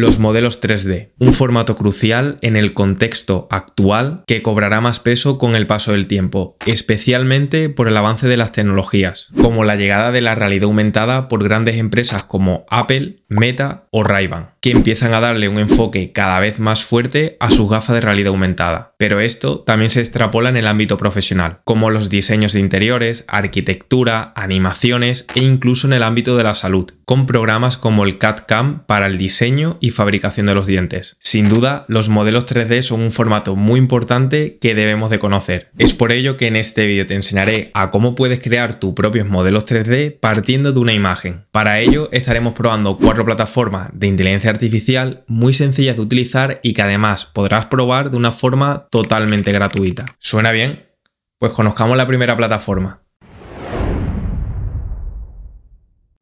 Los modelos 3D, un formato crucial en el contexto actual que cobrará más peso con el paso del tiempo, especialmente por el avance de las tecnologías, como la llegada de la realidad aumentada por grandes empresas como Apple, Meta o ray empiezan a darle un enfoque cada vez más fuerte a sus gafas de realidad aumentada. Pero esto también se extrapola en el ámbito profesional, como los diseños de interiores, arquitectura, animaciones e incluso en el ámbito de la salud, con programas como el CAD-CAM para el diseño y fabricación de los dientes. Sin duda, los modelos 3D son un formato muy importante que debemos de conocer. Es por ello que en este vídeo te enseñaré a cómo puedes crear tus propios modelos 3D partiendo de una imagen. Para ello estaremos probando cuatro plataformas de inteligencia artificial artificial muy sencilla de utilizar y que además podrás probar de una forma totalmente gratuita. ¿Suena bien? Pues conozcamos la primera plataforma.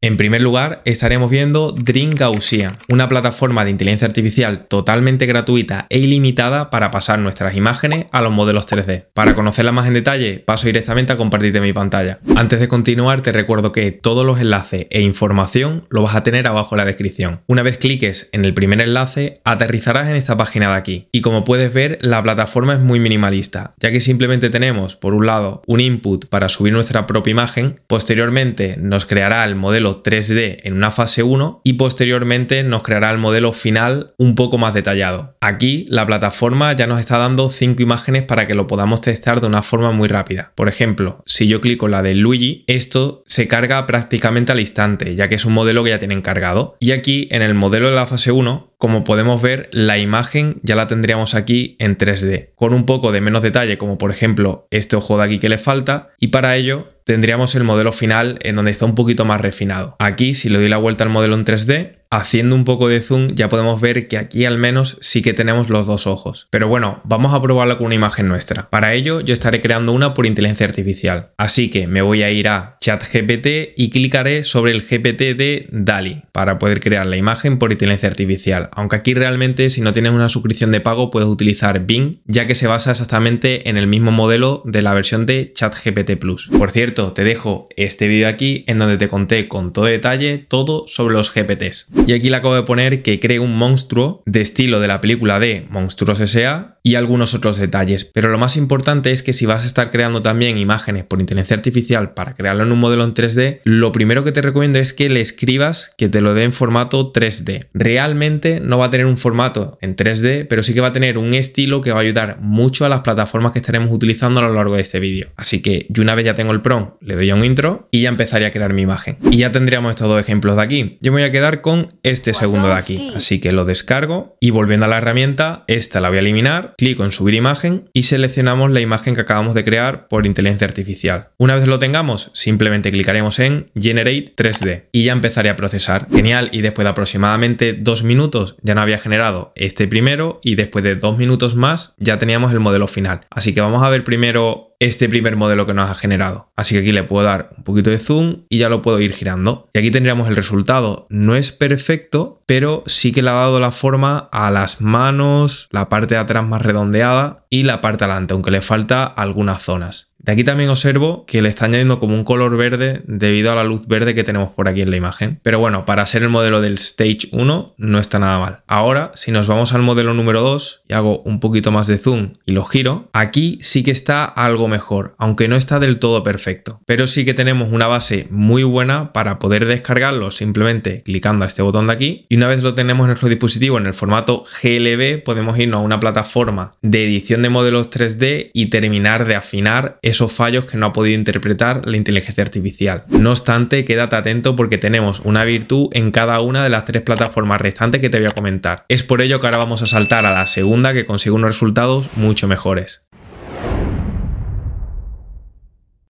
En primer lugar, estaremos viendo Dream Gaussian, una plataforma de inteligencia artificial totalmente gratuita e ilimitada para pasar nuestras imágenes a los modelos 3D. Para conocerla más en detalle, paso directamente a compartirte mi pantalla. Antes de continuar, te recuerdo que todos los enlaces e información lo vas a tener abajo en la descripción. Una vez cliques en el primer enlace, aterrizarás en esta página de aquí. Y como puedes ver, la plataforma es muy minimalista, ya que simplemente tenemos, por un lado, un input para subir nuestra propia imagen, posteriormente nos creará el modelo 3D en una fase 1 y posteriormente nos creará el modelo final un poco más detallado. Aquí la plataforma ya nos está dando 5 imágenes para que lo podamos testar de una forma muy rápida. Por ejemplo, si yo clico la de Luigi, esto se carga prácticamente al instante, ya que es un modelo que ya tienen cargado. Y aquí en el modelo de la fase 1 como podemos ver, la imagen ya la tendríamos aquí en 3D, con un poco de menos detalle, como por ejemplo este ojo de aquí que le falta, y para ello tendríamos el modelo final en donde está un poquito más refinado. Aquí, si le doy la vuelta al modelo en 3D, haciendo un poco de zoom ya podemos ver que aquí al menos sí que tenemos los dos ojos. Pero bueno, vamos a probarlo con una imagen nuestra. Para ello yo estaré creando una por inteligencia artificial. Así que me voy a ir a ChatGPT y clicaré sobre el GPT de DALI para poder crear la imagen por inteligencia artificial. Aunque aquí realmente si no tienes una suscripción de pago puedes utilizar Bing ya que se basa exactamente en el mismo modelo de la versión de ChatGPT Plus. Por cierto, te dejo este vídeo aquí en donde te conté con todo detalle todo sobre los GPTs. Y aquí le acabo de poner que cree un monstruo de estilo de la película de Monstruos S.A. y algunos otros detalles. Pero lo más importante es que si vas a estar creando también imágenes por inteligencia artificial para crearlo en un modelo en 3D, lo primero que te recomiendo es que le escribas que te lo dé en formato 3D. Realmente no va a tener un formato en 3D, pero sí que va a tener un estilo que va a ayudar mucho a las plataformas que estaremos utilizando a lo largo de este vídeo. Así que yo una vez ya tengo el prompt, le doy a un intro y ya empezaría a crear mi imagen. Y ya tendríamos estos dos ejemplos de aquí. Yo me voy a quedar con este segundo de aquí. Así que lo descargo y volviendo a la herramienta, esta la voy a eliminar, clico en subir imagen y seleccionamos la imagen que acabamos de crear por inteligencia artificial. Una vez lo tengamos, simplemente clicaremos en Generate 3D y ya empezaré a procesar. Genial, y después de aproximadamente dos minutos ya no había generado este primero y después de dos minutos más ya teníamos el modelo final. Así que vamos a ver primero este primer modelo que nos ha generado. Así que aquí le puedo dar un poquito de zoom y ya lo puedo ir girando. Y aquí tendríamos el resultado. No es perfecto, pero sí que le ha dado la forma a las manos, la parte de atrás más redondeada y la parte delante, aunque le falta algunas zonas. De aquí también observo que le está añadiendo como un color verde debido a la luz verde que tenemos por aquí en la imagen. Pero bueno, para ser el modelo del Stage 1 no está nada mal. Ahora, si nos vamos al modelo número 2 y hago un poquito más de zoom y lo giro, aquí sí que está algo mejor, aunque no está del todo perfecto. Pero sí que tenemos una base muy buena para poder descargarlo simplemente clicando a este botón de aquí. Y una vez lo tenemos en nuestro dispositivo en el formato GLB, podemos irnos a una plataforma de edición de modelos 3D y terminar de afinar esos fallos que no ha podido interpretar la inteligencia artificial. No obstante, quédate atento porque tenemos una virtud en cada una de las tres plataformas restantes que te voy a comentar. Es por ello que ahora vamos a saltar a la segunda que consigue unos resultados mucho mejores.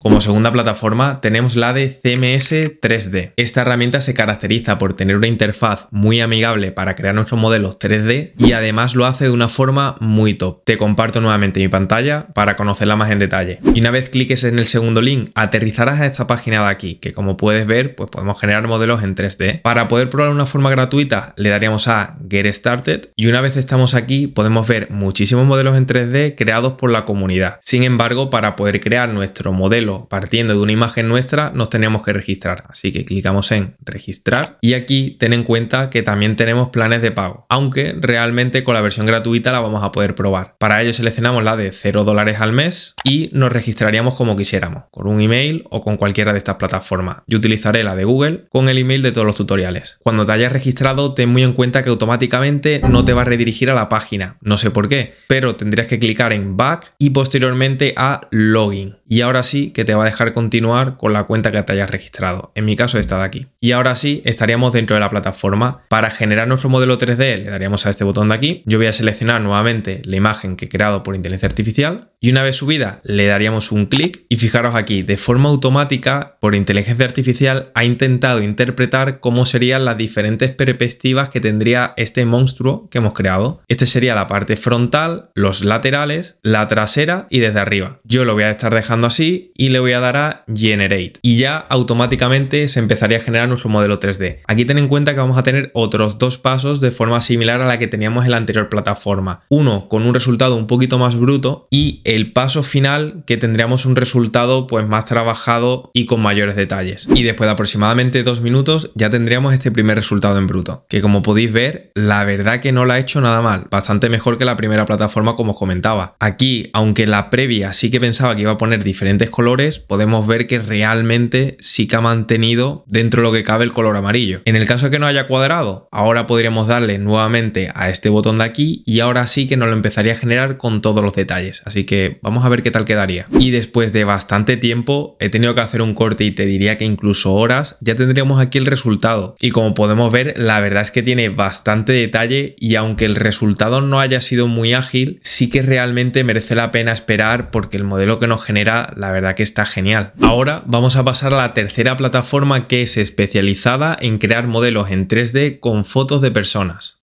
Como segunda plataforma tenemos la de CMS 3D. Esta herramienta se caracteriza por tener una interfaz muy amigable para crear nuestros modelos 3D y además lo hace de una forma muy top. Te comparto nuevamente mi pantalla para conocerla más en detalle. Y una vez cliques en el segundo link aterrizarás a esta página de aquí que como puedes ver pues podemos generar modelos en 3D. Para poder probar una forma gratuita le daríamos a Get Started y una vez estamos aquí podemos ver muchísimos modelos en 3D creados por la comunidad. Sin embargo para poder crear nuestro modelo partiendo de una imagen nuestra nos tenemos que registrar. Así que clicamos en registrar y aquí ten en cuenta que también tenemos planes de pago, aunque realmente con la versión gratuita la vamos a poder probar. Para ello seleccionamos la de 0 dólares al mes y nos registraríamos como quisiéramos, con un email o con cualquiera de estas plataformas. Yo utilizaré la de Google con el email de todos los tutoriales. Cuando te hayas registrado, ten muy en cuenta que automáticamente no te va a redirigir a la página, no sé por qué, pero tendrías que clicar en Back y posteriormente a Login. Y ahora sí que te va a dejar continuar con la cuenta que te hayas registrado. En mi caso, esta de aquí. Y ahora sí, estaríamos dentro de la plataforma. Para generar nuestro modelo 3D, le daríamos a este botón de aquí. Yo voy a seleccionar nuevamente la imagen que he creado por inteligencia artificial. Y una vez subida, le daríamos un clic. Y fijaros aquí, de forma automática, por inteligencia artificial, ha intentado interpretar cómo serían las diferentes perspectivas que tendría este monstruo que hemos creado. Este sería la parte frontal, los laterales, la trasera y desde arriba. Yo lo voy a estar dejando así y le voy a dar a Generate. Y ya automáticamente se empezaría a generar nuestro modelo 3D. Aquí ten en cuenta que vamos a tener otros dos pasos de forma similar a la que teníamos en la anterior plataforma. Uno con un resultado un poquito más bruto y el paso final que tendríamos un resultado pues más trabajado y con mayores detalles. Y después de aproximadamente dos minutos ya tendríamos este primer resultado en bruto. Que como podéis ver, la verdad que no la ha hecho nada mal. Bastante mejor que la primera plataforma como os comentaba. Aquí, aunque la previa sí que pensaba que iba a poner diferentes colores, podemos ver que realmente sí que ha mantenido dentro de lo que cabe el color amarillo. En el caso que no haya cuadrado, ahora podríamos darle nuevamente a este botón de aquí y ahora sí que nos lo empezaría a generar con todos los detalles. Así que vamos a ver qué tal quedaría. Y después de bastante tiempo he tenido que hacer un corte y te diría que incluso horas ya tendríamos aquí el resultado. Y como podemos ver, la verdad es que tiene bastante detalle y aunque el resultado no haya sido muy ágil, sí que realmente merece la pena esperar porque el modelo que nos genera la verdad que está genial. Ahora vamos a pasar a la tercera plataforma que es especializada en crear modelos en 3D con fotos de personas.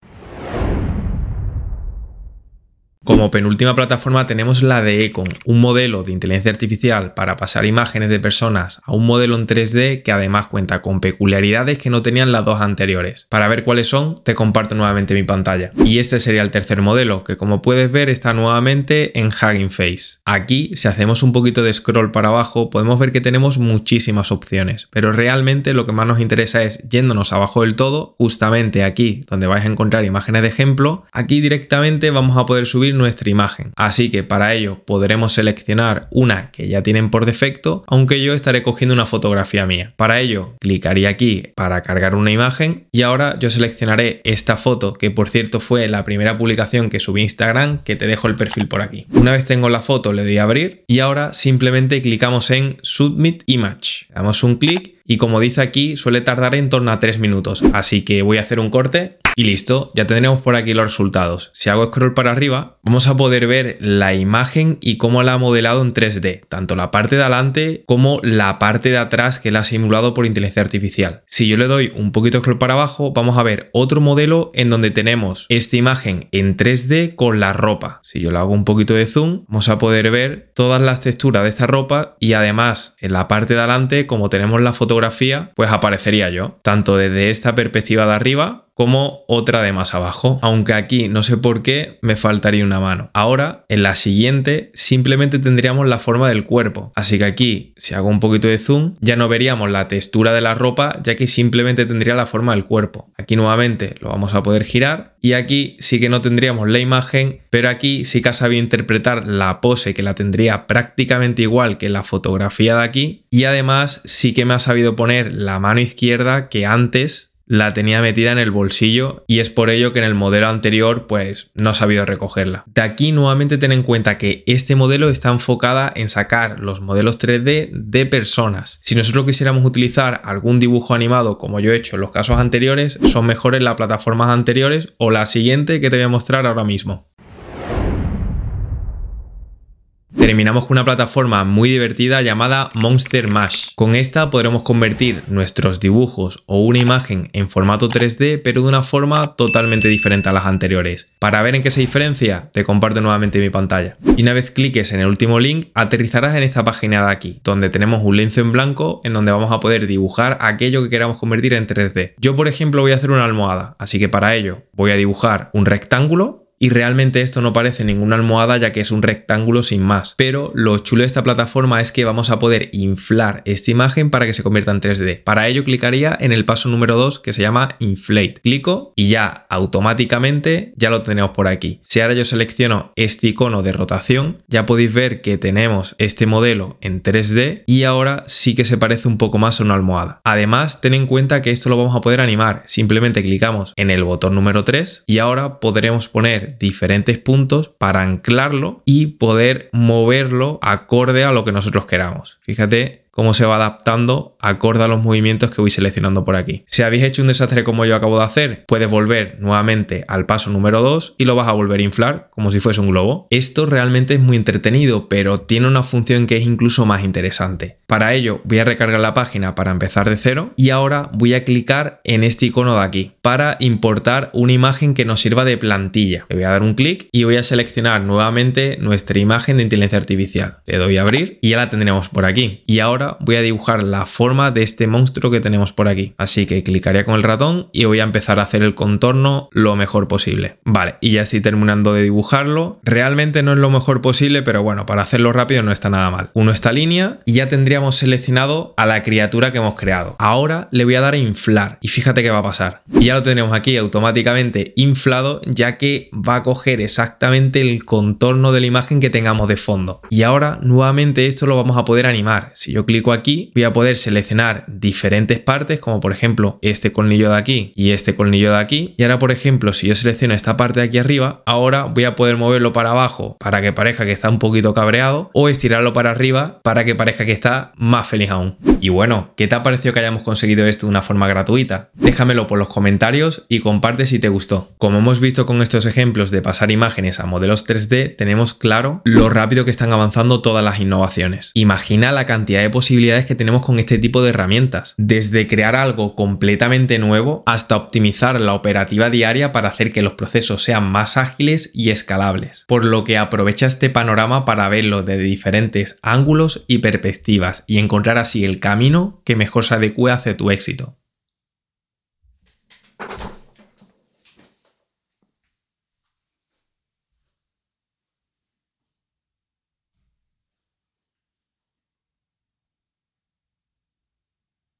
Como penúltima plataforma tenemos la de Econ, un modelo de inteligencia artificial para pasar imágenes de personas a un modelo en 3D que además cuenta con peculiaridades que no tenían las dos anteriores. Para ver cuáles son, te comparto nuevamente mi pantalla. Y este sería el tercer modelo, que como puedes ver está nuevamente en Hugging Face. Aquí, si hacemos un poquito de scroll para abajo, podemos ver que tenemos muchísimas opciones, pero realmente lo que más nos interesa es, yéndonos abajo del todo, justamente aquí, donde vais a encontrar imágenes de ejemplo, aquí directamente vamos a poder subir nuestra imagen. Así que para ello podremos seleccionar una que ya tienen por defecto, aunque yo estaré cogiendo una fotografía mía. Para ello clicaría aquí para cargar una imagen y ahora yo seleccionaré esta foto que por cierto fue la primera publicación que subí a Instagram que te dejo el perfil por aquí. Una vez tengo la foto le doy a abrir y ahora simplemente clicamos en Submit Image. Damos un clic y como dice aquí suele tardar en torno a tres minutos así que voy a hacer un corte y listo, ya tendremos por aquí los resultados. Si hago scroll para arriba, vamos a poder ver la imagen y cómo la ha modelado en 3D, tanto la parte de adelante como la parte de atrás que la ha simulado por inteligencia artificial. Si yo le doy un poquito scroll para abajo, vamos a ver otro modelo en donde tenemos esta imagen en 3D con la ropa. Si yo le hago un poquito de zoom, vamos a poder ver todas las texturas de esta ropa y además en la parte de adelante, como tenemos la fotografía, pues aparecería yo, tanto desde esta perspectiva de arriba como otra de más abajo, aunque aquí no sé por qué me faltaría una mano. Ahora, en la siguiente, simplemente tendríamos la forma del cuerpo, así que aquí, si hago un poquito de zoom, ya no veríamos la textura de la ropa, ya que simplemente tendría la forma del cuerpo. Aquí nuevamente lo vamos a poder girar y aquí sí que no tendríamos la imagen, pero aquí sí que ha sabido interpretar la pose que la tendría prácticamente igual que la fotografía de aquí y además sí que me ha sabido poner la mano izquierda que antes la tenía metida en el bolsillo y es por ello que en el modelo anterior pues no ha sabido recogerla. De aquí nuevamente ten en cuenta que este modelo está enfocada en sacar los modelos 3D de personas. Si nosotros quisiéramos utilizar algún dibujo animado como yo he hecho en los casos anteriores, son mejores las plataformas anteriores o la siguiente que te voy a mostrar ahora mismo. terminamos con una plataforma muy divertida llamada Monster Mash. Con esta podremos convertir nuestros dibujos o una imagen en formato 3D, pero de una forma totalmente diferente a las anteriores. Para ver en qué se diferencia, te comparto nuevamente mi pantalla. Y una vez cliques en el último link, aterrizarás en esta página de aquí, donde tenemos un lienzo en blanco en donde vamos a poder dibujar aquello que queramos convertir en 3D. Yo, por ejemplo, voy a hacer una almohada, así que para ello voy a dibujar un rectángulo y realmente esto no parece ninguna almohada ya que es un rectángulo sin más. Pero lo chulo de esta plataforma es que vamos a poder inflar esta imagen para que se convierta en 3D. Para ello clicaría en el paso número 2 que se llama Inflate. Clico y ya automáticamente ya lo tenemos por aquí. Si ahora yo selecciono este icono de rotación, ya podéis ver que tenemos este modelo en 3D y ahora sí que se parece un poco más a una almohada. Además, ten en cuenta que esto lo vamos a poder animar. Simplemente clicamos en el botón número 3 y ahora podremos poner diferentes puntos para anclarlo y poder moverlo acorde a lo que nosotros queramos. Fíjate cómo se va adaptando acorde a los movimientos que voy seleccionando por aquí. Si habéis hecho un desastre como yo acabo de hacer, puedes volver nuevamente al paso número 2 y lo vas a volver a inflar como si fuese un globo. Esto realmente es muy entretenido, pero tiene una función que es incluso más interesante. Para ello voy a recargar la página para empezar de cero y ahora voy a clicar en este icono de aquí para importar una imagen que nos sirva de plantilla. Le voy a dar un clic y voy a seleccionar nuevamente nuestra imagen de inteligencia artificial. Le doy a abrir y ya la tendremos por aquí. Y ahora voy a dibujar la forma de este monstruo que tenemos por aquí. Así que clicaría con el ratón y voy a empezar a hacer el contorno lo mejor posible. Vale, y ya estoy terminando de dibujarlo. Realmente no es lo mejor posible, pero bueno, para hacerlo rápido no está nada mal. Uno esta línea y ya tendríamos seleccionado a la criatura que hemos creado. Ahora le voy a dar a inflar y fíjate qué va a pasar. Y ya lo tenemos aquí automáticamente inflado ya que va a coger exactamente el contorno de la imagen que tengamos de fondo. Y ahora nuevamente esto lo vamos a poder animar. Si yo aquí, voy a poder seleccionar diferentes partes, como por ejemplo este colnillo de aquí y este colmillo de aquí. Y ahora, por ejemplo, si yo selecciono esta parte de aquí arriba, ahora voy a poder moverlo para abajo para que parezca que está un poquito cabreado o estirarlo para arriba para que parezca que está más feliz aún. Y bueno, ¿qué te ha parecido que hayamos conseguido esto de una forma gratuita? Déjamelo por los comentarios y comparte si te gustó. Como hemos visto con estos ejemplos de pasar imágenes a modelos 3D, tenemos claro lo rápido que están avanzando todas las innovaciones. Imagina la cantidad de posibilidades posibilidades que tenemos con este tipo de herramientas, desde crear algo completamente nuevo hasta optimizar la operativa diaria para hacer que los procesos sean más ágiles y escalables, por lo que aprovecha este panorama para verlo desde diferentes ángulos y perspectivas y encontrar así el camino que mejor se adecue hacia tu éxito.